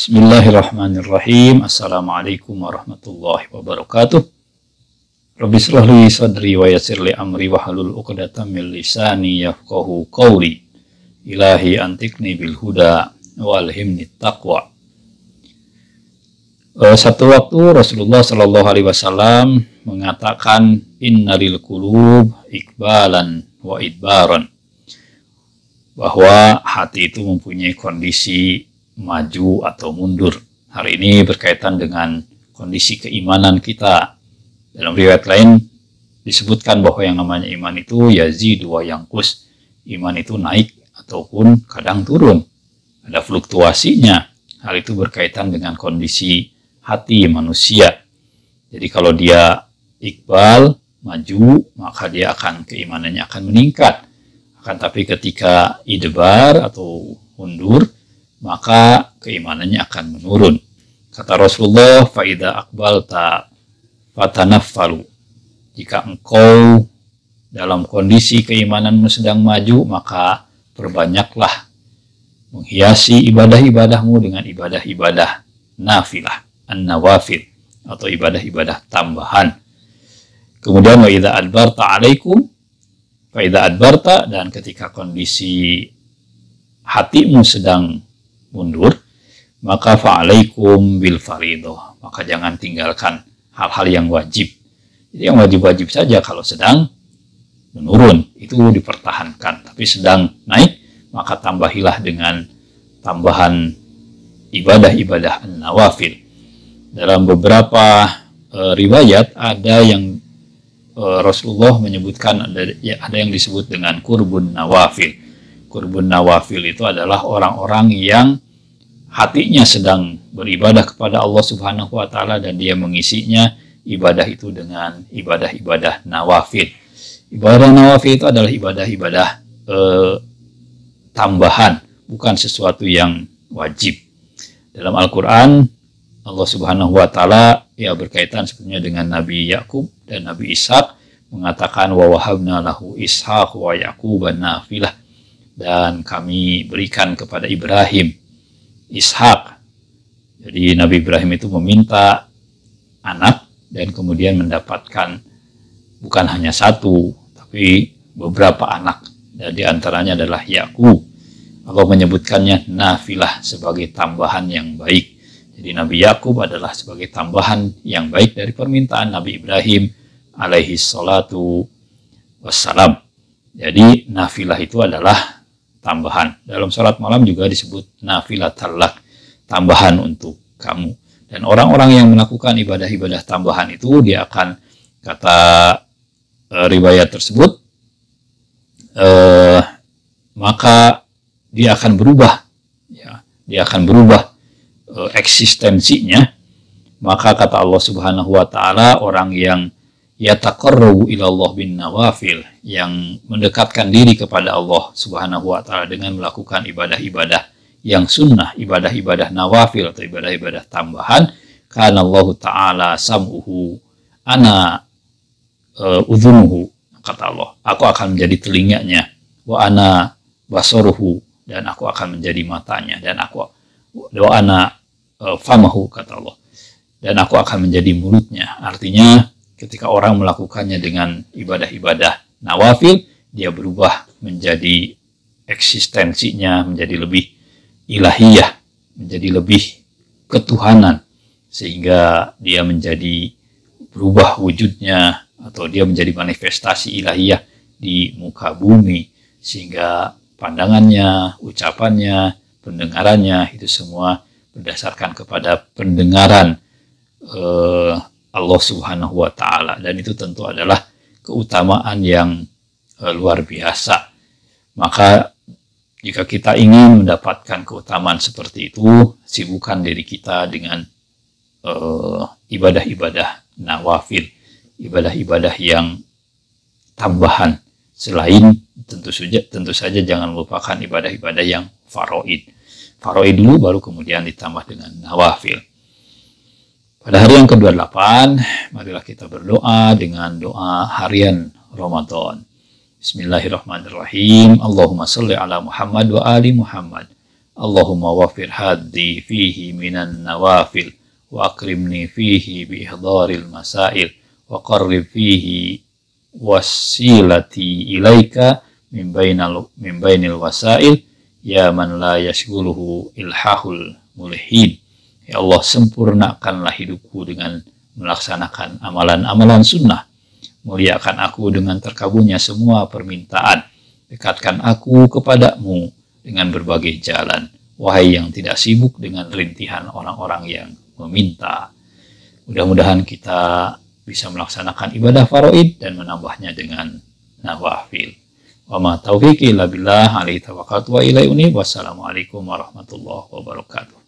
Bismillahirrahmanirrahim. Assalamualaikum warahmatullahi wabarakatuh. Rabbi srahli sadri wa yassir li amri wa halul uqdatam min lisani yafqahu qawli. Ilahi antikni bil huda wa alhimni taqwa. Eh, satu waktu Rasulullah Shallallahu Alaihi Wasallam mengatakan innalil kulub ikbalan wa idbaran bahwa hati itu mempunyai kondisi maju atau mundur. Hal ini berkaitan dengan kondisi keimanan kita. Dalam riwayat lain disebutkan bahwa yang namanya iman itu yazi dua yang kus. Iman itu naik ataupun kadang turun. Ada fluktuasinya. Hal itu berkaitan dengan kondisi hati manusia. Jadi kalau dia iqbal, maju, maka dia akan keimanannya akan meningkat. Akan tapi ketika idebar atau mundur, maka keimanannya akan menurun. Kata Rasulullah, faida akbal ta fatanafalu. Jika engkau dalam kondisi keimananmu sedang maju, maka perbanyaklah menghiasi ibadah-ibadahmu dengan ibadah-ibadah nafilah, an-nawafil atau ibadah-ibadah tambahan. Kemudian faida idza adbarta alaikum faida idza adbarta dan ketika kondisi hatimu sedang mundur, maka fa'alaikum bil faridoh. Maka jangan tinggalkan hal-hal yang wajib. Jadi yang wajib-wajib saja kalau sedang menurun, itu dipertahankan. Tapi sedang naik, maka tambahilah dengan tambahan ibadah-ibadah nawafil Dalam beberapa e, riwayat ada yang e, Rasulullah menyebutkan ada, ya, ada yang disebut dengan kurbun nawafil Kurbun nawafil itu adalah orang-orang yang hatinya sedang beribadah kepada Allah Subhanahu wa taala dan dia mengisinya ibadah itu dengan ibadah-ibadah nawafil. Ibadah nawafil itu adalah ibadah-ibadah e, tambahan, bukan sesuatu yang wajib. Dalam Al-Qur'an Allah Subhanahu wa taala ya berkaitan sebenarnya dengan Nabi Yakub dan Nabi Ishak mengatakan wa wahabna lahu Ishaq wa Yaquban nafilah dan kami berikan kepada Ibrahim Ishak. Jadi Nabi Ibrahim itu meminta anak dan kemudian mendapatkan bukan hanya satu tapi beberapa anak dan antaranya adalah Yakub. Allah menyebutkannya nafilah sebagai tambahan yang baik. Jadi Nabi Yakub adalah sebagai tambahan yang baik dari permintaan Nabi Ibrahim alaihi salatu wassalam. Jadi nafilah itu adalah tambahan. Dalam sholat malam juga disebut talak, tambahan untuk kamu. Dan orang-orang yang melakukan ibadah-ibadah tambahan itu, dia akan, kata e, riwayat tersebut, e, maka dia akan berubah. Ya, dia akan berubah e, eksistensinya. Maka kata Allah subhanahu wa ta'ala, orang yang yataqarrabu ilallah bin nawafil yang mendekatkan diri kepada Allah Subhanahu wa taala dengan melakukan ibadah-ibadah yang sunnah, ibadah-ibadah nawafil atau ibadah-ibadah tambahan karena Allah taala sam'uhu ana uh, e, udhunuhu kata Allah aku akan menjadi telinganya wa ana basaruhu dan aku akan menjadi matanya dan aku wa ana uh, famahu kata Allah dan aku akan menjadi mulutnya artinya ketika orang melakukannya dengan ibadah-ibadah nawafil, dia berubah menjadi eksistensinya menjadi lebih ilahiyah, menjadi lebih ketuhanan, sehingga dia menjadi berubah wujudnya atau dia menjadi manifestasi ilahiyah di muka bumi, sehingga pandangannya, ucapannya, pendengarannya itu semua berdasarkan kepada pendengaran eh, Allah Subhanahu wa taala dan itu tentu adalah keutamaan yang e, luar biasa. Maka jika kita ingin mendapatkan keutamaan seperti itu, sibukkan diri kita dengan e, ibadah-ibadah uh, nawafil, ibadah-ibadah yang tambahan selain tentu saja tentu saja jangan lupakan ibadah-ibadah yang faroid. Faroid dulu baru kemudian ditambah dengan nawafil. Pada hari yang ke-28, marilah kita berdoa dengan doa harian Ramadan. Bismillahirrahmanirrahim. Allahumma salli ala Muhammad wa ali Muhammad. Allahumma wafir haddi fihi minan nawafil. Wa akrimni fihi bi ihdaril masail. Wa qarrib fihi wasilati ilaika min bainil wasail ya man la yashguluhu ilhahul mulhid Ya Allah sempurnakanlah hidupku dengan melaksanakan amalan-amalan sunnah. Muliakan aku dengan terkabulnya semua permintaan. Dekatkan aku kepadamu dengan berbagai jalan. Wahai yang tidak sibuk dengan rintihan orang-orang yang meminta. Mudah-mudahan kita bisa melaksanakan ibadah faraid dan menambahnya dengan nawafil. Wa ma taufiqi billah alaihi tawakkaltu wa ilaihi Wassalamualaikum warahmatullahi wabarakatuh.